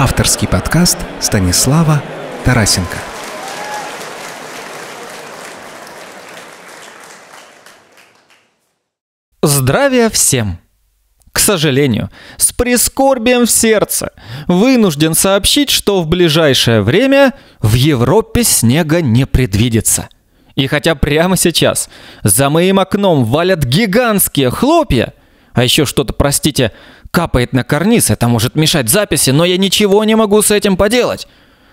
Авторский подкаст Станислава Тарасенко. Здравия всем! К сожалению, с прискорбием в сердце вынужден сообщить, что в ближайшее время в Европе снега не предвидится. И хотя прямо сейчас за моим окном валят гигантские хлопья, а еще что-то, простите, капает на карниз, это может мешать записи, но я ничего не могу с этим поделать.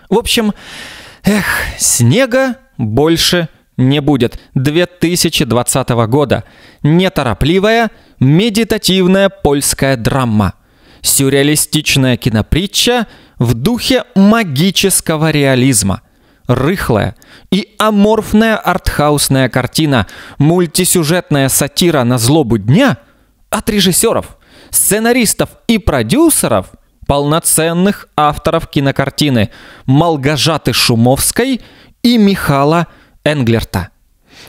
В общем, эх, снега больше не будет 2020 года. Неторопливая, медитативная польская драма. Сюрреалистичная кинопритча в духе магического реализма. Рыхлая и аморфная артхаусная картина, мультисюжетная сатира на злобу дня от режиссеров – сценаристов и продюсеров, полноценных авторов кинокартины Малгажаты Шумовской и Михала Энглерта.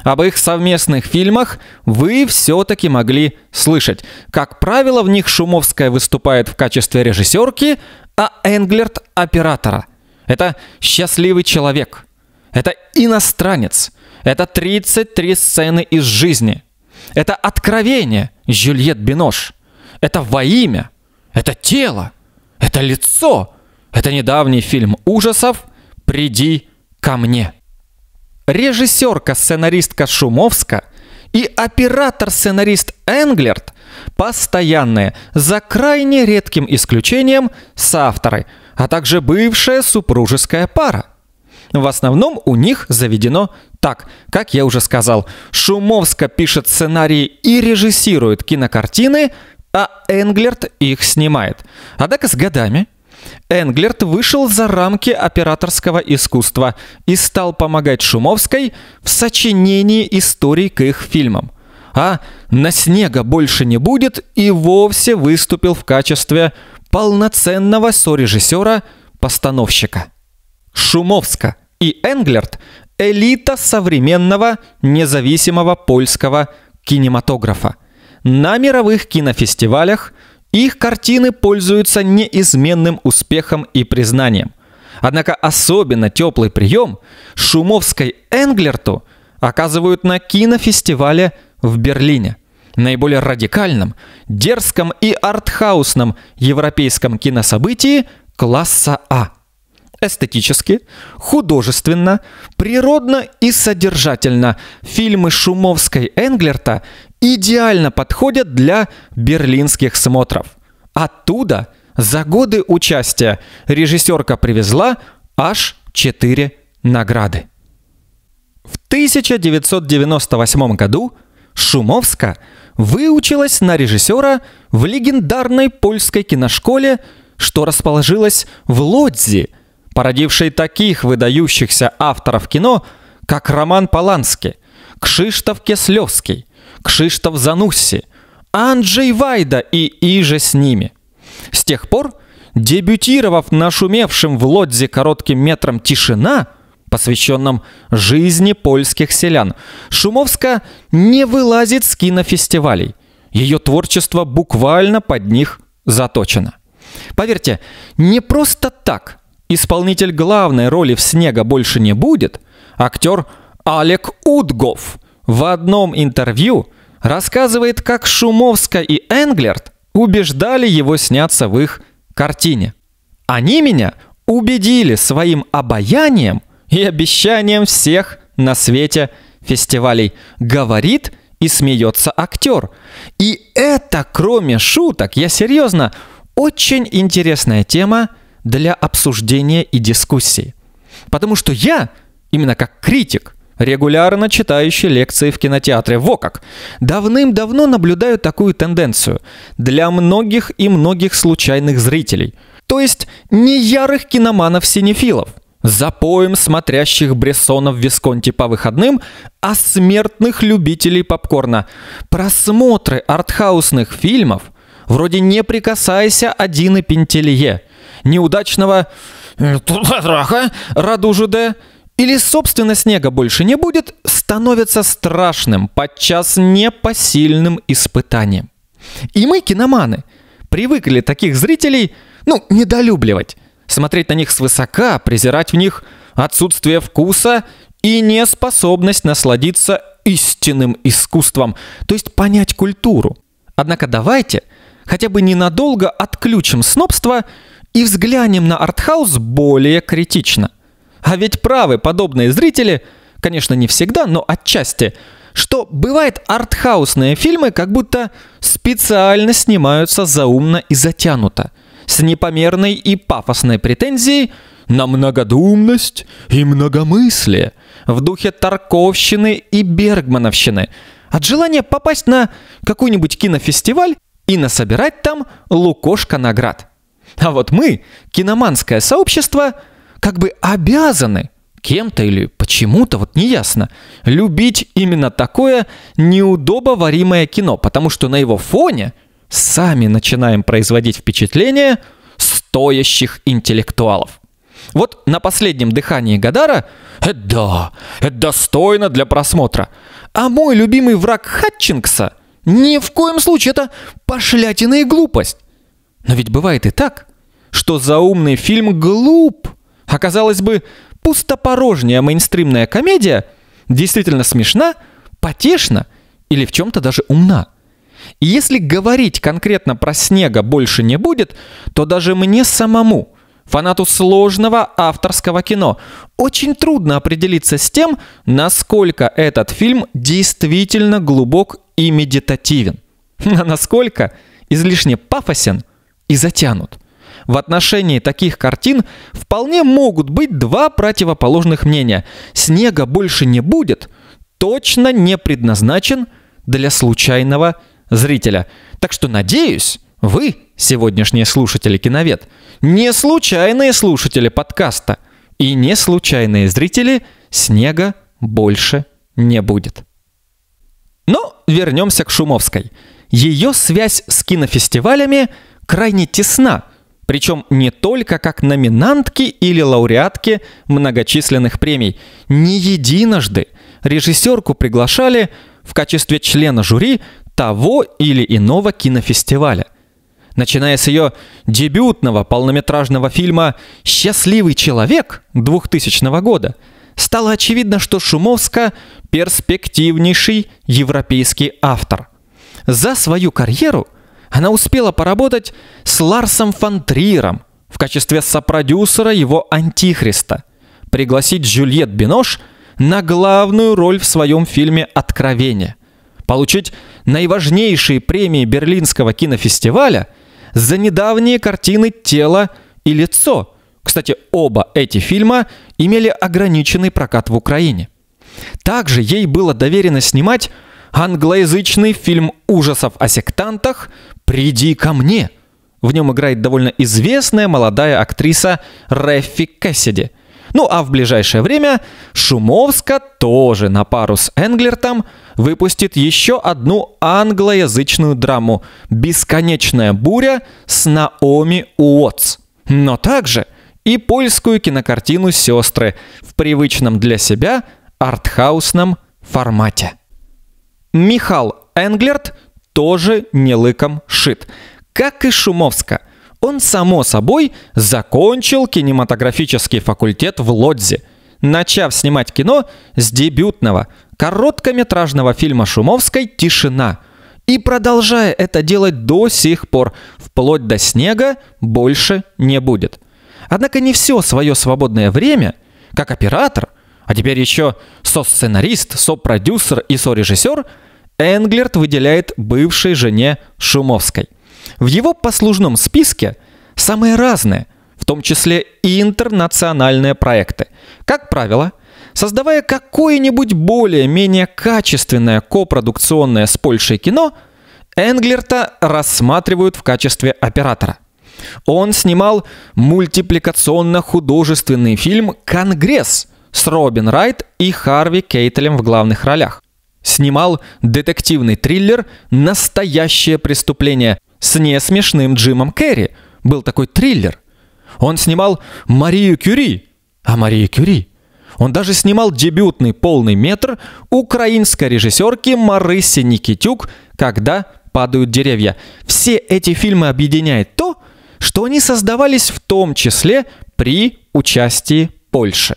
Об их совместных фильмах вы все-таки могли слышать. Как правило, в них Шумовская выступает в качестве режиссерки, а Энглерт – оператора. Это «Счастливый человек». Это «Иностранец». Это 33 сцены из жизни. Это «Откровение» Жюльет Бинош. Это во имя. Это тело. Это лицо. Это недавний фильм ужасов «Приди ко мне». Режиссерка-сценаристка Шумовска и оператор-сценарист Энглерт постоянные, за крайне редким исключением, соавторы, а также бывшая супружеская пара. В основном у них заведено так, как я уже сказал, Шумовска пишет сценарии и режиссирует кинокартины, а Энглерт их снимает. Однако с годами Энглерт вышел за рамки операторского искусства и стал помогать Шумовской в сочинении историй к их фильмам. А «На снега больше не будет» и вовсе выступил в качестве полноценного сорежиссера-постановщика. Шумовска и Энглерт – элита современного независимого польского кинематографа – на мировых кинофестивалях их картины пользуются неизменным успехом и признанием. Однако особенно теплый прием Шумовской Энглерту оказывают на кинофестивале в Берлине – наиболее радикальном, дерзком и артхаусном европейском кинособытии класса А. Эстетически, художественно, природно и содержательно фильмы Шумовской Энглерта идеально подходят для берлинских смотров. Оттуда за годы участия режиссерка привезла аж 4 награды. В 1998 году Шумовска выучилась на режиссера в легендарной польской киношколе, что расположилась в Лодзи, породившей таких выдающихся авторов кино, как Роман Поланский, Кшиштов Кеслевский, Кшиштов Занусси, Анджей Вайда и иже с ними. С тех пор, дебютировав нашумевшим в Лодзе коротким метром «Тишина», посвященном жизни польских селян, Шумовска не вылазит с кинофестивалей. Ее творчество буквально под них заточено. Поверьте, не просто так исполнитель главной роли в «Снега» больше не будет, актер Олег Удгов – в одном интервью рассказывает, как Шумовская и Энглерт убеждали его сняться в их картине. Они меня убедили своим обаянием и обещанием всех на свете фестивалей, говорит и смеется актер. И это, кроме шуток, я серьезно, очень интересная тема для обсуждения и дискуссии. Потому что я, именно как критик, регулярно читающий лекции в кинотеатре. Во как! Давным-давно наблюдаю такую тенденцию. Для многих и многих случайных зрителей. То есть не ярых киноманов-синефилов. За поем смотрящих Брессона в Висконте по выходным, а смертных любителей попкорна. Просмотры артхаусных фильмов вроде «Не прикасайся» один и Пентелье, неудачного э, «Траха» Радужи Д, или, собственно, снега больше не будет, становится страшным, подчас непосильным испытанием. И мы, киноманы, привыкли таких зрителей, ну, недолюбливать, смотреть на них свысока, презирать в них отсутствие вкуса и неспособность насладиться истинным искусством, то есть понять культуру. Однако давайте хотя бы ненадолго отключим снобство и взглянем на артхаус более критично. А ведь правы подобные зрители, конечно, не всегда, но отчасти, что бывает артхаусные фильмы как будто специально снимаются заумно и затянуто, с непомерной и пафосной претензией на многодумность и многомыслие в духе Тарковщины и Бергмановщины, от желания попасть на какой-нибудь кинофестиваль и насобирать там лукошка наград. А вот мы, киноманское сообщество – как бы обязаны кем-то или почему-то, вот неясно, любить именно такое неудобоваримое кино, потому что на его фоне сами начинаем производить впечатление стоящих интеллектуалов. Вот на последнем дыхании Гадара «Это да, это достойно для просмотра». А мой любимый враг Хатчингса ни в коем случае это пошлятина и глупость. Но ведь бывает и так, что заумный фильм глуп, а казалось бы, пустопорожняя мейнстримная комедия действительно смешна, потешна или в чем-то даже умна. И если говорить конкретно про снега больше не будет, то даже мне самому, фанату сложного авторского кино, очень трудно определиться с тем, насколько этот фильм действительно глубок и медитативен, а насколько излишне пафосен и затянут. В отношении таких картин вполне могут быть два противоположных мнения. Снега больше не будет, точно не предназначен для случайного зрителя. Так что надеюсь, вы, сегодняшние слушатели Киновед, не случайные слушатели подкаста и не случайные зрители «Снега больше не будет». Но вернемся к Шумовской. Ее связь с кинофестивалями крайне тесна – причем не только как номинантки или лауреатки многочисленных премий. Не единожды режиссерку приглашали в качестве члена жюри того или иного кинофестиваля. Начиная с ее дебютного полнометражного фильма «Счастливый человек» 2000 года, стало очевидно, что Шумовска – перспективнейший европейский автор. За свою карьеру – она успела поработать с Ларсом фон в качестве сопродюсера его «Антихриста», пригласить Жюльет Бинош на главную роль в своем фильме «Откровение», получить наиважнейшие премии Берлинского кинофестиваля за недавние картины «Тело» и «Лицо», кстати, оба эти фильма имели ограниченный прокат в Украине. Также ей было доверено снимать англоязычный фильм ужасов о сектантах «Приди ко мне». В нем играет довольно известная молодая актриса Рэффи Кэссиди. Ну а в ближайшее время Шумовска тоже на пару с Энглертом выпустит еще одну англоязычную драму «Бесконечная буря» с Наоми Уотс. Но также и польскую кинокартину «Сестры» в привычном для себя артхаусном формате. Михал Энглерт – тоже не лыком шит. Как и Шумовска – он, само собой, закончил кинематографический факультет в Лодзе, начав снимать кино с дебютного короткометражного фильма Шумовской «Тишина», и продолжая это делать до сих пор, вплоть до снега больше не будет. Однако не все свое свободное время, как оператор, а теперь еще со-сценарист, со-продюсер и со-режиссер – Энглерт выделяет бывшей жене Шумовской. В его послужном списке самые разные, в том числе и интернациональные проекты. Как правило, создавая какое-нибудь более-менее качественное копродукционное с Польшей кино, Энглерта рассматривают в качестве оператора. Он снимал мультипликационно-художественный фильм «Конгресс» с Робин Райт и Харви Кейтелем в главных ролях снимал детективный триллер «Настоящее преступление» с несмешным Джимом Керри. Был такой триллер. Он снимал «Марию Кюри», а Марию Кюри. Он даже снимал дебютный полный метр украинской режиссерки Марыси Никитюк «Когда падают деревья». Все эти фильмы объединяет то, что они создавались в том числе при участии Польши.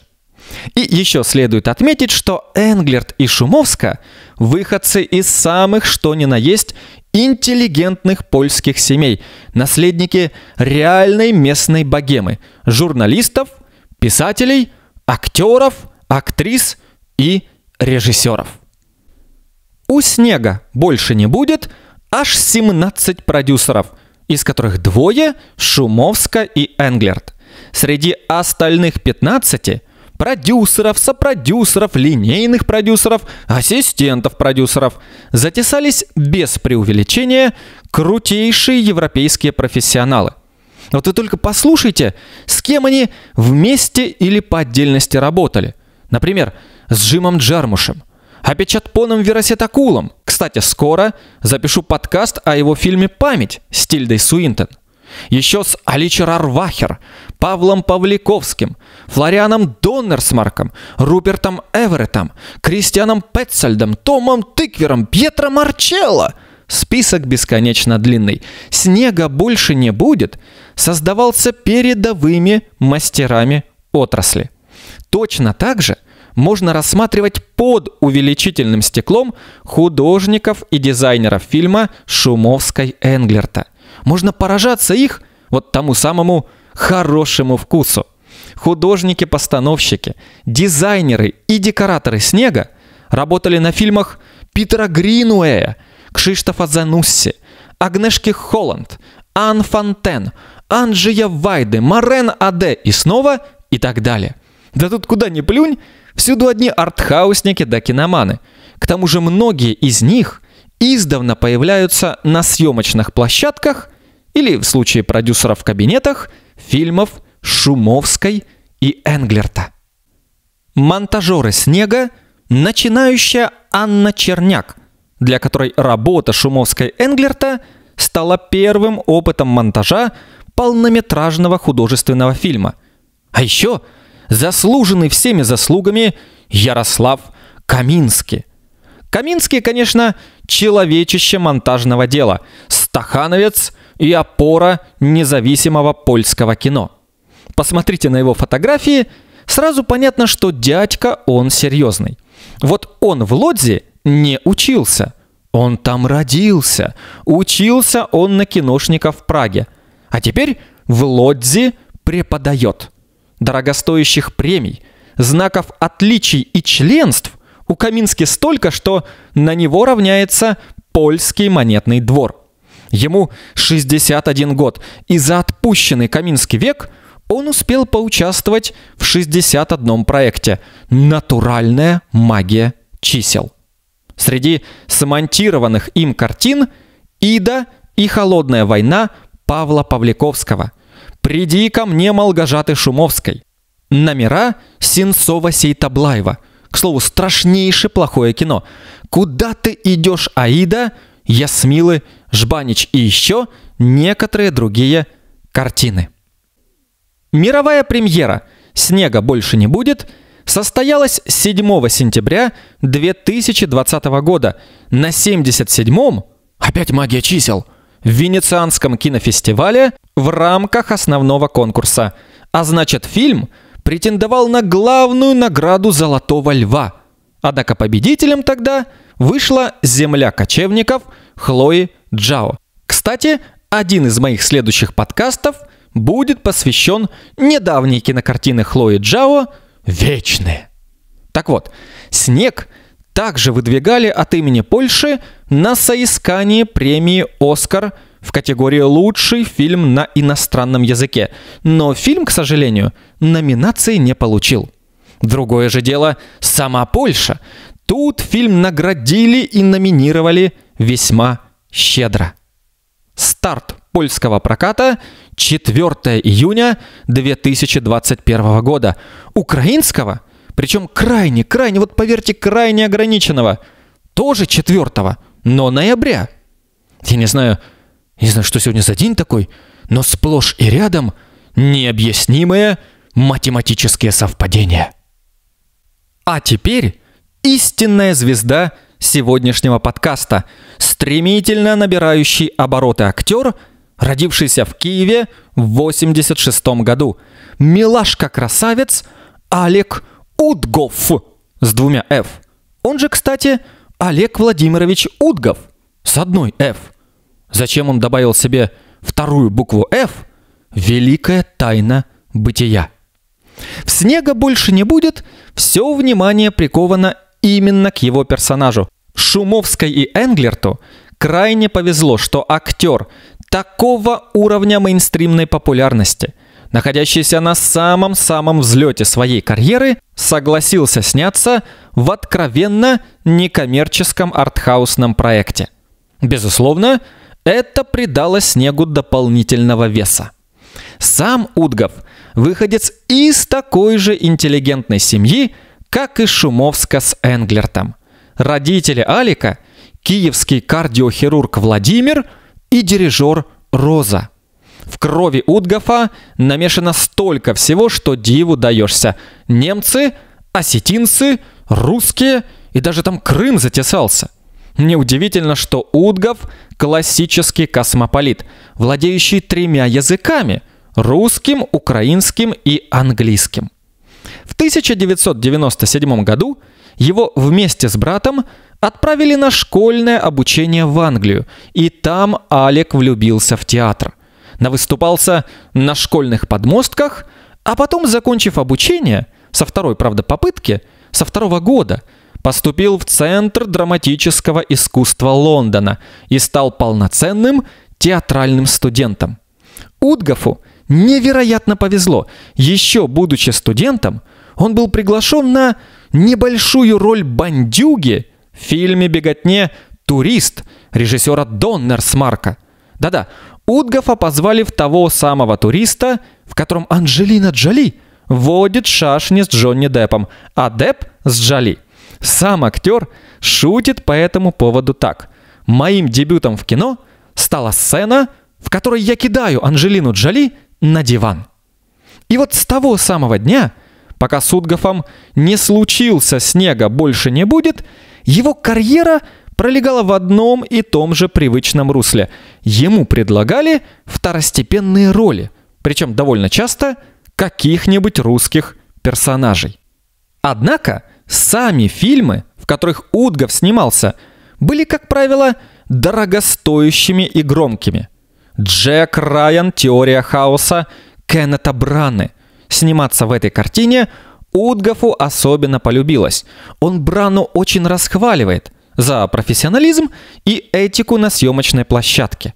И еще следует отметить, что Энглерт и Шумовска – выходцы из самых что ни на есть интеллигентных польских семей, наследники реальной местной богемы, журналистов, писателей, актеров, актрис и режиссеров. У «Снега» больше не будет аж 17 продюсеров, из которых двое – Шумовска и Энглерт. Среди остальных 15 продюсеров, сопродюсеров, линейных продюсеров, ассистентов продюсеров. Затесались без преувеличения крутейшие европейские профессионалы. Вот вы только послушайте, с кем они вместе или по отдельности работали. Например, с Джимом Джармушем, Апечатпоном Веросетакулом. Кстати, скоро запишу подкаст о его фильме «Память» с Тильдой Суинтон. Еще с Аличер Арвахер, Павлом Павликовским, Флорианом Доннерсмарком, Рупертом Эвереттом, Кристианом Петцальдом, Томом Тыквером, Пьетро Марчелло. Список бесконечно длинный. Снега больше не будет. Создавался передовыми мастерами отрасли. Точно так же можно рассматривать под увеличительным стеклом художников и дизайнеров фильма Шумовской Энглерта. Можно поражаться их вот тому самому хорошему вкусу. Художники-постановщики, дизайнеры и декораторы снега работали на фильмах Питера Гринуэя, Кшиштофа Занусси, Агнешки Холланд, Ан Фонтен, Анжия Вайды, Марен Аде и снова и так далее. Да тут куда ни плюнь, всюду одни артхаусники да киноманы. К тому же многие из них издавна появляются на съемочных площадках или, в случае продюсеров, в кабинетах – фильмов Шумовской и Энглерта. Монтажеры снега – начинающая Анна Черняк, для которой работа Шумовской Энглерта стала первым опытом монтажа полнометражного художественного фильма. А еще заслуженный всеми заслугами Ярослав Каминский. Каминский, конечно, человечище монтажного дела – «Стахановец» и опора независимого польского кино. Посмотрите на его фотографии, сразу понятно, что дядька он серьезный. Вот он в Лодзе не учился. Он там родился. Учился он на киношника в Праге. А теперь в Лодзе преподает. Дорогостоящих премий, знаков отличий и членств у Камински столько, что на него равняется польский монетный двор. Ему 61 год, и за отпущенный каминский век он успел поучаствовать в 61 проекте «Натуральная магия чисел». Среди смонтированных им картин «Ида» и «Холодная война» Павла Павликовского. «Приди ко мне, Молгожаты Шумовской». Номера Сенцова-Сейтаблаева. К слову, страшнейшее плохое кино. «Куда ты идешь, Аида?» Ясмилы Жбанич и еще некоторые другие картины. Мировая премьера «Снега больше не будет» состоялась 7 сентября 2020 года на 77-м, опять магия чисел, в Венецианском кинофестивале в рамках основного конкурса. А значит, фильм претендовал на главную награду «Золотого льва». Однако победителем тогда вышла «Земля кочевников» Хлои Джао. Кстати, один из моих следующих подкастов будет посвящен недавней кинокартине Хлои Джао «Вечные». Так вот, «Снег» также выдвигали от имени Польши на соискание премии «Оскар» в категории «Лучший фильм на иностранном языке». Но фильм, к сожалению, номинации не получил. Другое же дело сама Польша. Тут фильм наградили и номинировали весьма щедро. Старт польского проката 4 июня 2021 года. Украинского, причем крайне, крайне, вот поверьте, крайне ограниченного, тоже 4, но ноября. Я не знаю, не знаю, что сегодня за день такой, но сплошь и рядом необъяснимые математические совпадения. А теперь истинная звезда – сегодняшнего подкаста. Стремительно набирающий обороты актер, родившийся в Киеве в 86 году. Милашка-красавец Олег Удгов с двумя «ф». Он же, кстати, Олег Владимирович Удгов с одной «ф». Зачем он добавил себе вторую букву «ф»? Великая тайна бытия. В снега больше не будет, все внимание приковано именно к его персонажу. Шумовской и Энглерту крайне повезло, что актер такого уровня мейнстримной популярности, находящийся на самом-самом взлете своей карьеры, согласился сняться в откровенно некоммерческом артхаусном проекте. Безусловно, это придало снегу дополнительного веса. Сам Удгов, выходец из такой же интеллигентной семьи – как и Шумовска с Энглертом. Родители Алика – киевский кардиохирург Владимир и дирижер Роза. В крови Утгафа намешано столько всего, что диву даешься. Немцы, осетинцы, русские и даже там Крым затесался. Неудивительно, что Удгов классический космополит, владеющий тремя языками – русским, украинским и английским. 1997 году его вместе с братом отправили на школьное обучение в Англию, и там Алек влюбился в театр. Навыступался на школьных подмостках, а потом, закончив обучение, со второй, правда, попытки, со второго года, поступил в Центр драматического искусства Лондона и стал полноценным театральным студентом. Утгафу невероятно повезло. Еще будучи студентом – он был приглашен на небольшую роль бандюги в фильме «Беготне. Турист» режиссера Доннерсмарка. Да-да, Утгофа позвали в того самого туриста, в котором Анджелина Джоли водит шашни с Джонни Деппом, а Депп с Джоли. Сам актер шутит по этому поводу так. «Моим дебютом в кино стала сцена, в которой я кидаю Анджелину Джоли на диван». И вот с того самого дня Пока с Утгофом не случился снега больше не будет, его карьера пролегала в одном и том же привычном русле. Ему предлагали второстепенные роли, причем довольно часто каких-нибудь русских персонажей. Однако сами фильмы, в которых Утгов снимался, были, как правило, дорогостоящими и громкими. Джек Райан «Теория хаоса» Кеннета Браны – Сниматься в этой картине Утгофу особенно полюбилось. Он Брану очень расхваливает за профессионализм и этику на съемочной площадке.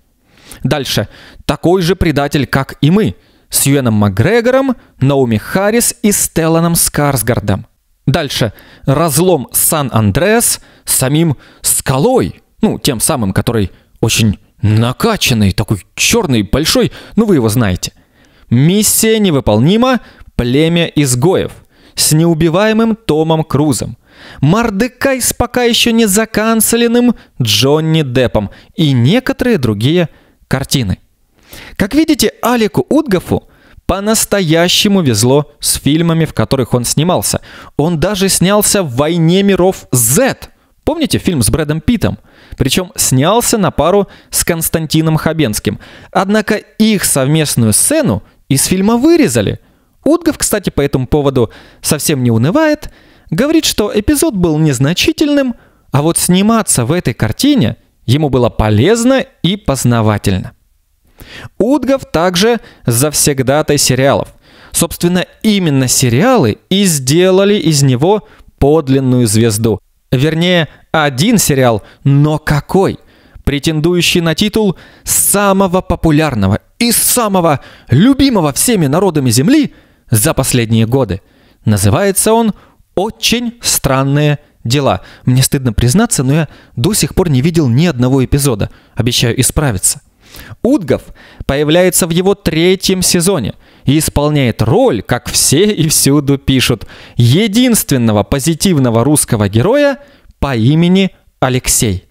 Дальше. Такой же предатель, как и мы. С Юэном Макгрегором, Науми Харрис и Стелланом Скарсгардом. Дальше. Разлом Сан-Андреас самим скалой. Ну, тем самым, который очень накачанный, такой черный, большой, ну вы его знаете – Миссия невыполнима. Племя изгоев. С неубиваемым Томом Крузом. Мардекай с пока еще не заканцеленным Джонни Деппом и некоторые другие картины. Как видите, Алику Утгофу по-настоящему везло с фильмами, в которых он снимался. Он даже снялся в «Войне миров Z». Помните фильм с Брэдом Питом? Причем снялся на пару с Константином Хабенским. Однако их совместную сцену – из фильма вырезали. Утгов, кстати, по этому поводу совсем не унывает, говорит, что эпизод был незначительным, а вот сниматься в этой картине ему было полезно и познавательно. Утгов также завсегдатай сериалов. Собственно, именно сериалы и сделали из него подлинную звезду. Вернее, один сериал, но какой? Претендующий на титул самого популярного из самого любимого всеми народами Земли за последние годы. Называется он «Очень странные дела». Мне стыдно признаться, но я до сих пор не видел ни одного эпизода. Обещаю исправиться. Удгов появляется в его третьем сезоне и исполняет роль, как все и всюду пишут, единственного позитивного русского героя по имени Алексей.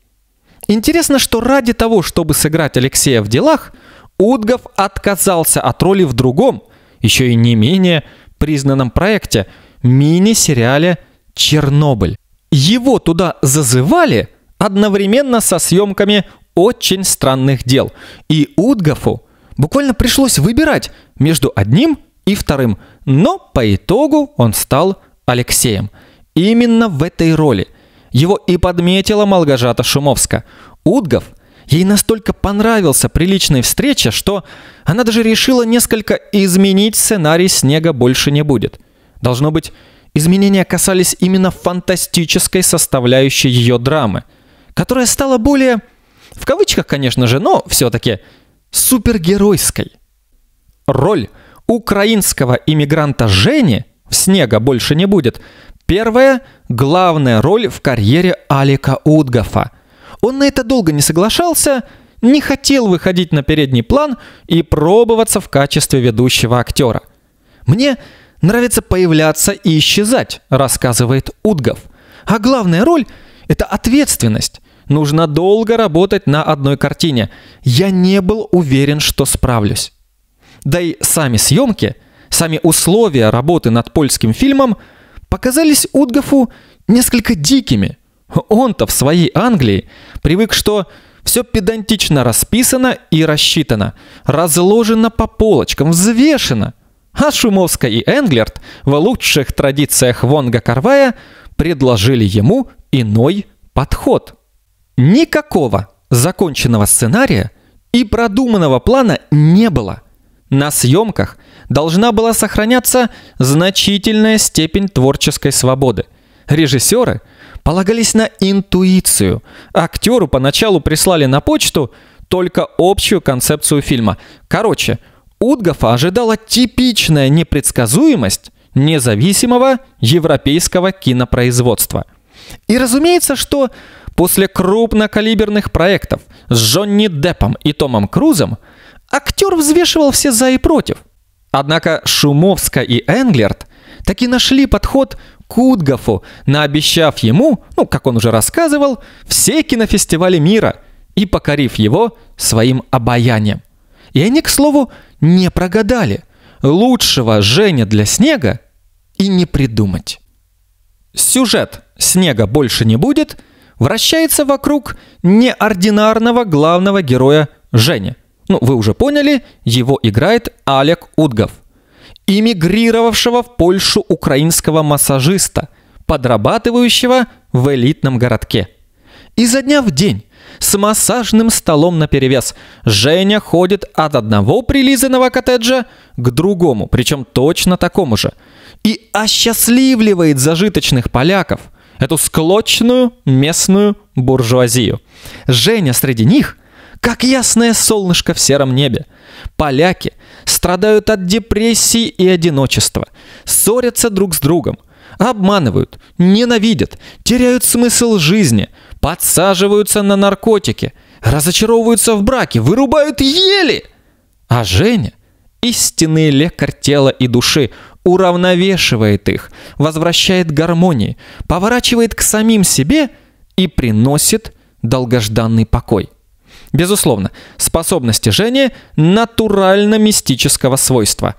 Интересно, что ради того, чтобы сыграть Алексея в делах, Удгов отказался от роли в другом, еще и не менее признанном проекте – мини-сериале «Чернобыль». Его туда зазывали одновременно со съемками «Очень странных дел». И Удгову буквально пришлось выбирать между одним и вторым, но по итогу он стал Алексеем. Именно в этой роли его и подметила Малгажата Шумовска. Удгов – Ей настолько понравился приличная встреча, что она даже решила несколько изменить сценарий «Снега больше не будет». Должно быть, изменения касались именно фантастической составляющей ее драмы, которая стала более, в кавычках, конечно же, но все-таки супергеройской. Роль украинского иммигранта Жени в «Снега больше не будет» первая главная роль в карьере Алика Удгофа – он на это долго не соглашался, не хотел выходить на передний план и пробоваться в качестве ведущего актера. «Мне нравится появляться и исчезать», – рассказывает Удгов. «А главная роль – это ответственность. Нужно долго работать на одной картине. Я не был уверен, что справлюсь». Да и сами съемки, сами условия работы над польским фильмом показались Удгофу несколько дикими – он-то в своей Англии привык, что все педантично расписано и рассчитано, разложено по полочкам, взвешено. А Шумовская и Энглерт в лучших традициях Вонга Карвая предложили ему иной подход. Никакого законченного сценария и продуманного плана не было. На съемках должна была сохраняться значительная степень творческой свободы. Режиссеры – полагались на интуицию. Актеру поначалу прислали на почту только общую концепцию фильма. Короче, Утгофа ожидала типичная непредсказуемость независимого европейского кинопроизводства. И разумеется, что после крупнокалиберных проектов с Джонни Деппом и Томом Крузом актер взвешивал все за и против. Однако Шумовска и Энглерт таки нашли подход, Кутгофу, наобещав ему, ну, как он уже рассказывал, все кинофестивали мира и покорив его своим обаянием. И они, к слову, не прогадали. Лучшего Женя для снега и не придумать. Сюжет «Снега больше не будет» вращается вокруг неординарного главного героя Жени. Ну, вы уже поняли, его играет Олег Удгов иммигрировавшего в Польшу украинского массажиста, подрабатывающего в элитном городке. И за дня в день с массажным столом наперевес. Женя ходит от одного прилизанного коттеджа к другому, причем точно такому же. И осчастливливает зажиточных поляков, эту склочную местную буржуазию. Женя среди них, как ясное солнышко в сером небе. Поляки страдают от депрессии и одиночества, ссорятся друг с другом, обманывают, ненавидят, теряют смысл жизни, подсаживаются на наркотики, разочаровываются в браке, вырубают ели. А Женя, истинный лекарь тела и души, уравновешивает их, возвращает гармонии, поворачивает к самим себе и приносит долгожданный покой. Безусловно, способности Жени натурально-мистического свойства.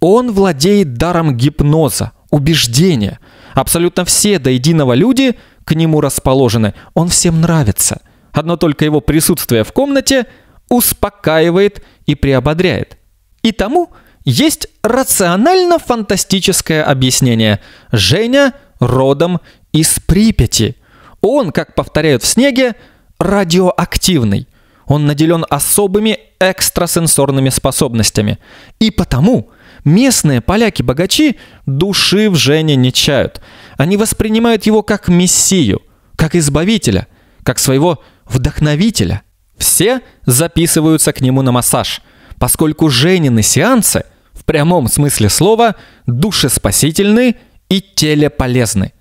Он владеет даром гипноза, убеждения. Абсолютно все до единого люди к нему расположены. Он всем нравится. Одно только его присутствие в комнате успокаивает и приободряет. И тому есть рационально-фантастическое объяснение. Женя родом из Припяти. Он, как повторяют в снеге, радиоактивный. Он наделен особыми экстрасенсорными способностями. И потому местные поляки-богачи души в Жене не чают. Они воспринимают его как мессию, как избавителя, как своего вдохновителя. Все записываются к нему на массаж, поскольку Женины сеансы в прямом смысле слова душеспасительны и телеполезны.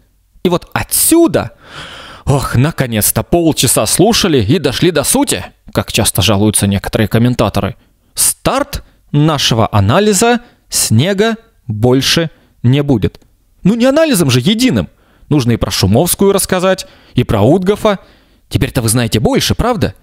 И вот отсюда Ох, наконец-то полчаса слушали и дошли до сути, как часто жалуются некоторые комментаторы. Старт нашего анализа снега больше не будет. Ну не анализом же единым. Нужно и про Шумовскую рассказать, и про Утгофа. Теперь-то вы знаете больше, правда?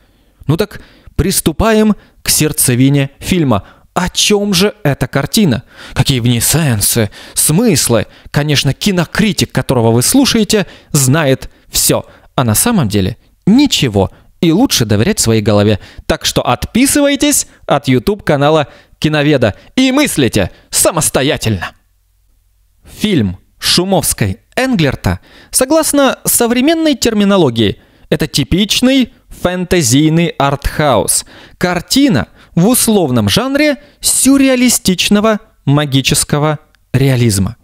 Ну так приступаем к сердцевине фильма. О чем же эта картина? Какие в ней сенсы, смыслы? Конечно, кинокритик, которого вы слушаете, знает все, а на самом деле ничего. И лучше доверять своей голове. Так что отписывайтесь от YouTube канала Киноведа и мыслите самостоятельно. Фильм Шумовской Энглерта, согласно современной терминологии, это типичный фэнтезийный артхаус. Картина в условном жанре сюрреалистичного магического реализма.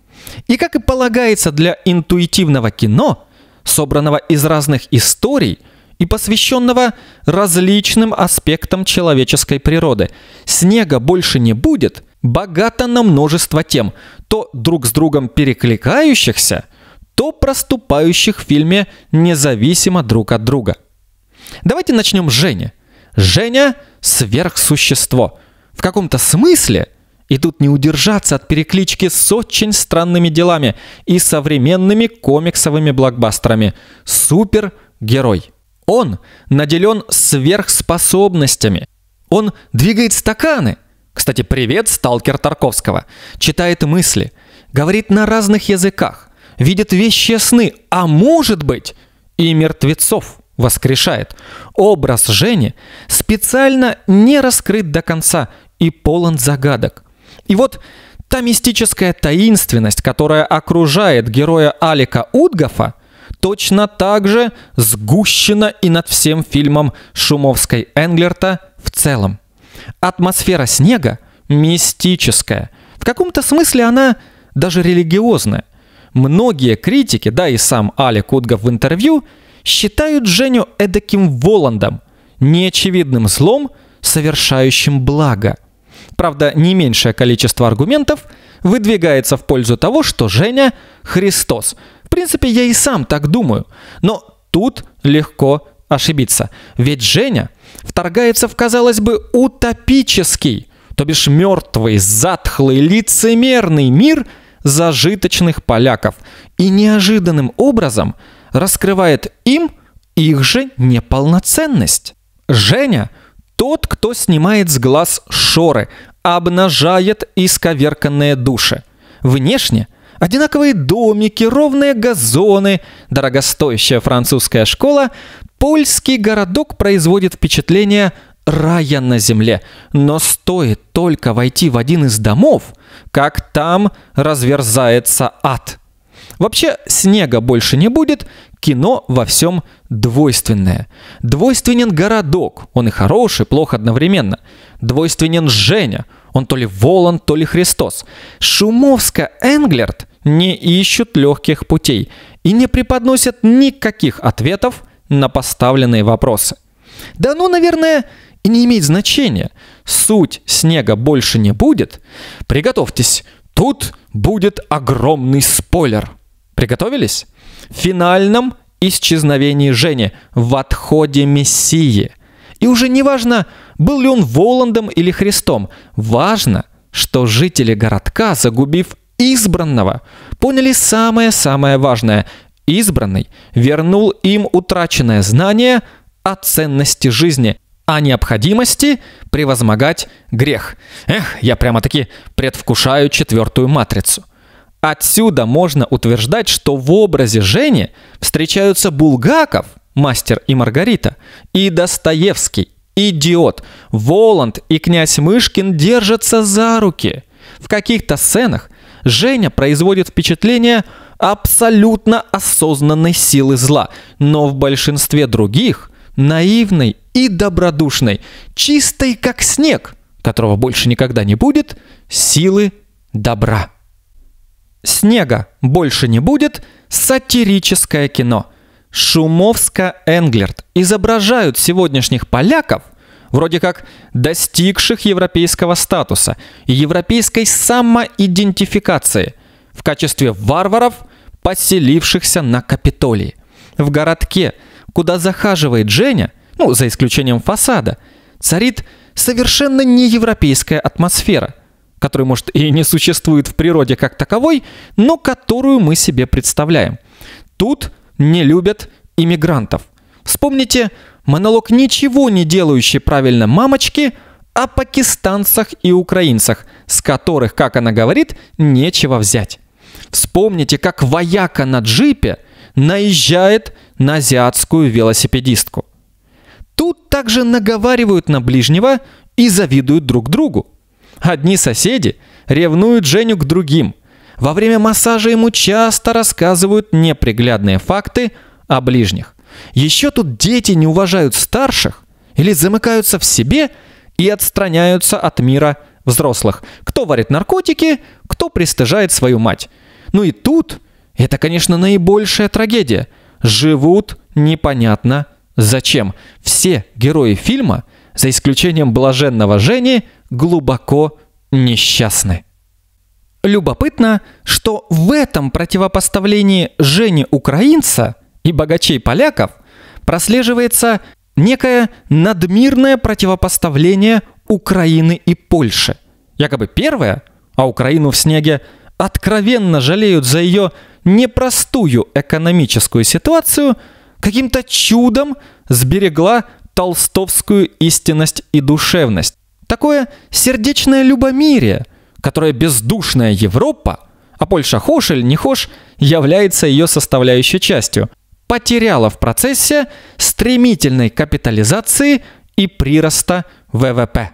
И как и полагается для интуитивного кино, собранного из разных историй и посвященного различным аспектам человеческой природы. Снега больше не будет, богато на множество тем, то друг с другом перекликающихся, то проступающих в фильме независимо друг от друга. Давайте начнем с Жени. Женя – сверхсущество. В каком-то смысле – и тут не удержаться от переклички с очень странными делами и современными комиксовыми блокбастерами. Супергерой. Он наделен сверхспособностями. Он двигает стаканы. Кстати, привет, сталкер Тарковского. Читает мысли. Говорит на разных языках. Видит вещи сны. А может быть и мертвецов воскрешает. Образ Жени специально не раскрыт до конца и полон загадок. И вот та мистическая таинственность, которая окружает героя Алика Удгофа, точно так же сгущена и над всем фильмом Шумовской Энглерта в целом. Атмосфера снега мистическая. В каком-то смысле она даже религиозная. Многие критики, да и сам Али Кудгов в интервью, считают Женю эдаким Воландом, неочевидным злом, совершающим благо – правда не меньшее количество аргументов, выдвигается в пользу того, что Женя – Христос. В принципе, я и сам так думаю. Но тут легко ошибиться. Ведь Женя вторгается в, казалось бы, утопический, то бишь мертвый, затхлый, лицемерный мир зажиточных поляков и неожиданным образом раскрывает им их же неполноценность. Женя – тот, кто снимает с глаз шоры, обнажает исковерканные души. Внешне одинаковые домики, ровные газоны, дорогостоящая французская школа, польский городок производит впечатление рая на земле. Но стоит только войти в один из домов, как там разверзается ад. Вообще снега больше не будет, кино во всем двойственное. Двойственен городок, он и хороший, и плох одновременно. Двойственен Женя, он то ли Волан, то ли Христос. Шумовска-Энглерт не ищут легких путей и не преподносят никаких ответов на поставленные вопросы. Да ну, наверное, и не имеет значения. Суть снега больше не будет. Приготовьтесь, тут будет огромный спойлер – Приготовились? В финальном исчезновении Жени, в отходе Мессии. И уже не важно, был ли он Воландом или Христом, важно, что жители городка, загубив избранного, поняли самое-самое важное. Избранный вернул им утраченное знание о ценности жизни, о необходимости превозмогать грех. Эх, я прямо-таки предвкушаю четвертую матрицу. Отсюда можно утверждать, что в образе Жени встречаются Булгаков, мастер и Маргарита, и Достоевский, идиот. Воланд и князь Мышкин держатся за руки. В каких-то сценах Женя производит впечатление абсолютно осознанной силы зла, но в большинстве других наивной и добродушной, чистой как снег, которого больше никогда не будет, силы добра. Снега больше не будет. Сатирическое кино. Шумовска-Энглерт изображают сегодняшних поляков, вроде как достигших европейского статуса и европейской самоидентификации в качестве варваров, поселившихся на Капитолии. В городке, куда захаживает Женя, ну, за исключением фасада, царит совершенно неевропейская атмосфера – который, может, и не существует в природе как таковой, но которую мы себе представляем. Тут не любят иммигрантов. Вспомните монолог ничего не делающей правильно мамочки о пакистанцах и украинцах, с которых, как она говорит, нечего взять. Вспомните, как вояка на джипе наезжает на азиатскую велосипедистку. Тут также наговаривают на ближнего и завидуют друг другу. Одни соседи ревнуют Женю к другим. Во время массажа ему часто рассказывают неприглядные факты о ближних. Еще тут дети не уважают старших или замыкаются в себе и отстраняются от мира взрослых. Кто варит наркотики, кто пристыжает свою мать. Ну и тут, это, конечно, наибольшая трагедия. Живут непонятно зачем. Все герои фильма, за исключением блаженного Жени, глубоко несчастны. Любопытно, что в этом противопоставлении Жени украинца и богачей поляков прослеживается некое надмирное противопоставление Украины и Польши. Якобы первое, а Украину в снеге откровенно жалеют за ее непростую экономическую ситуацию, каким-то чудом сберегла толстовскую истинность и душевность такое сердечное любомирие, которое бездушная Европа, а Польша хош или не хош, является ее составляющей частью, потеряла в процессе стремительной капитализации и прироста ВВП.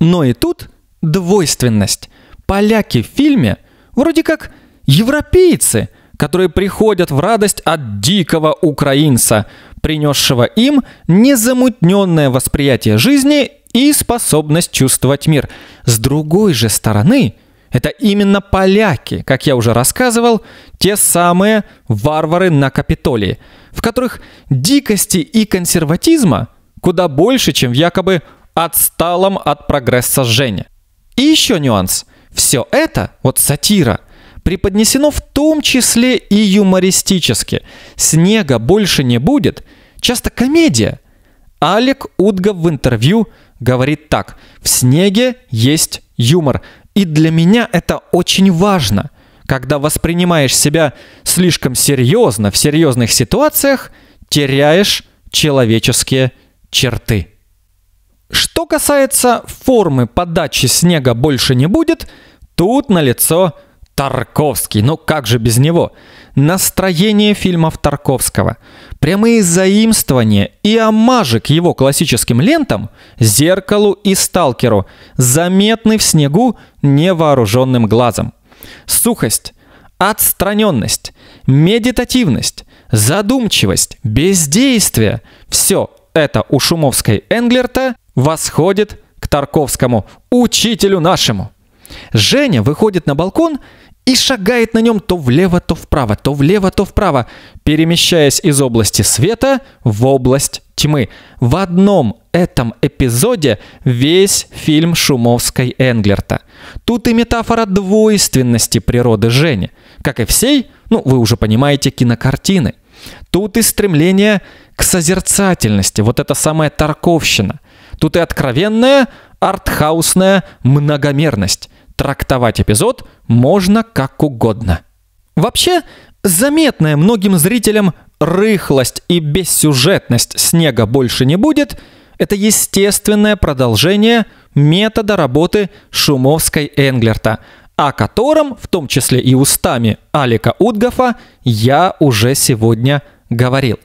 Но и тут двойственность. Поляки в фильме вроде как европейцы, которые приходят в радость от дикого украинца, принесшего им незамутненное восприятие жизни и способность чувствовать мир. С другой же стороны, это именно поляки, как я уже рассказывал, те самые варвары на Капитолии, в которых дикости и консерватизма куда больше, чем в якобы отсталом от прогресса Жене. И еще нюанс. Все это, вот сатира, преподнесено в том числе и юмористически. Снега больше не будет, часто комедия. Алек Удгов в интервью – говорит так. В снеге есть юмор. И для меня это очень важно. Когда воспринимаешь себя слишком серьезно в серьезных ситуациях, теряешь человеческие черты. Что касается формы подачи снега больше не будет, тут налицо Тарковский. Ну как же без него? Настроение фильмов Тарковского прямые заимствования и омажи к его классическим лентам, зеркалу и сталкеру, заметны в снегу невооруженным глазом. Сухость, отстраненность, медитативность, задумчивость, бездействие – все это у Шумовской Энглерта восходит к Тарковскому, учителю нашему. Женя выходит на балкон – и шагает на нем то влево, то вправо, то влево, то вправо, перемещаясь из области света в область тьмы. В одном этом эпизоде весь фильм Шумовской Энглерта. Тут и метафора двойственности природы Жени, как и всей, ну вы уже понимаете, кинокартины. Тут и стремление к созерцательности, вот эта самая тарковщина. Тут и откровенная артхаусная многомерность. Трактовать эпизод можно как угодно. Вообще, заметная многим зрителям рыхлость и бессюжетность «Снега больше не будет» – это естественное продолжение метода работы Шумовской-Энглерта, о котором, в том числе и устами Алика Утгофа, я уже сегодня говорил.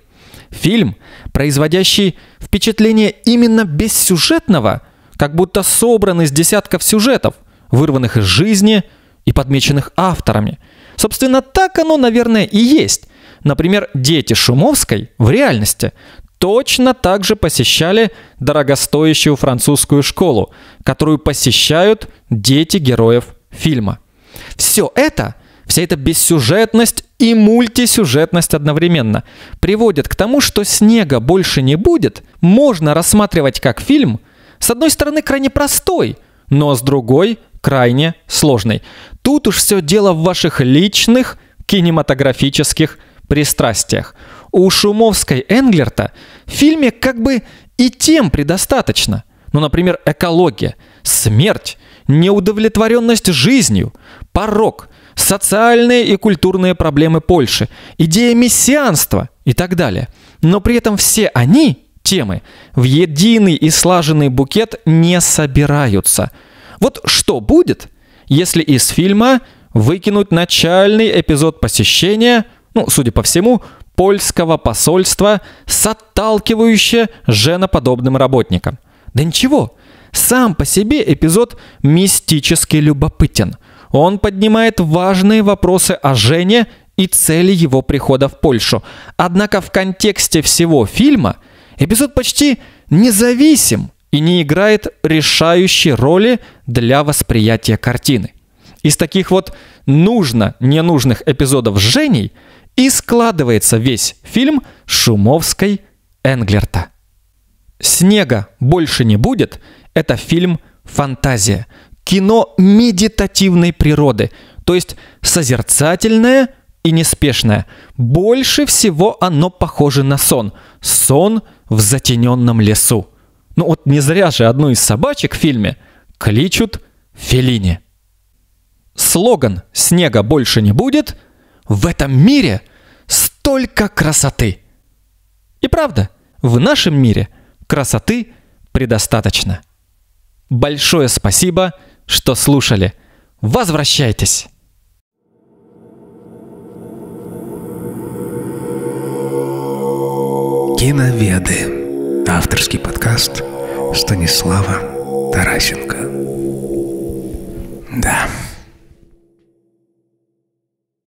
Фильм, производящий впечатление именно бессюжетного, как будто собран из десятков сюжетов – вырванных из жизни и подмеченных авторами. Собственно, так оно, наверное, и есть. Например, дети Шумовской в реальности точно так же посещали дорогостоящую французскую школу, которую посещают дети героев фильма. Все это, вся эта бессюжетность и мультисюжетность одновременно приводит к тому, что «Снега больше не будет» можно рассматривать как фильм, с одной стороны, крайне простой, но с другой крайне сложной. Тут уж все дело в ваших личных кинематографических пристрастиях. У Шумовской Энглерта в фильме как бы и тем предостаточно. Ну, например, экология, смерть, неудовлетворенность жизнью, порог, социальные и культурные проблемы Польши, идея мессианства и так далее. Но при этом все они, темы, в единый и слаженный букет не собираются – вот что будет, если из фильма выкинуть начальный эпизод посещения, ну, судя по всему, польского посольства с отталкивающе женоподобным работником? Да ничего, сам по себе эпизод мистически любопытен. Он поднимает важные вопросы о Жене и цели его прихода в Польшу. Однако в контексте всего фильма эпизод почти независим и не играет решающей роли для восприятия картины. Из таких вот нужно-ненужных эпизодов Женей и складывается весь фильм Шумовской Энглерта. «Снега больше не будет» – это фильм «Фантазия», кино медитативной природы, то есть созерцательное и неспешное. Больше всего оно похоже на сон. Сон в затененном лесу. Ну вот не зря же одну из собачек в фильме кличут Феллини. Слоган «Снега больше не будет» в этом мире столько красоты. И правда, в нашем мире красоты предостаточно. Большое спасибо, что слушали. Возвращайтесь! Киноведы. Авторский подкаст – Станислава Тарасенко. Да.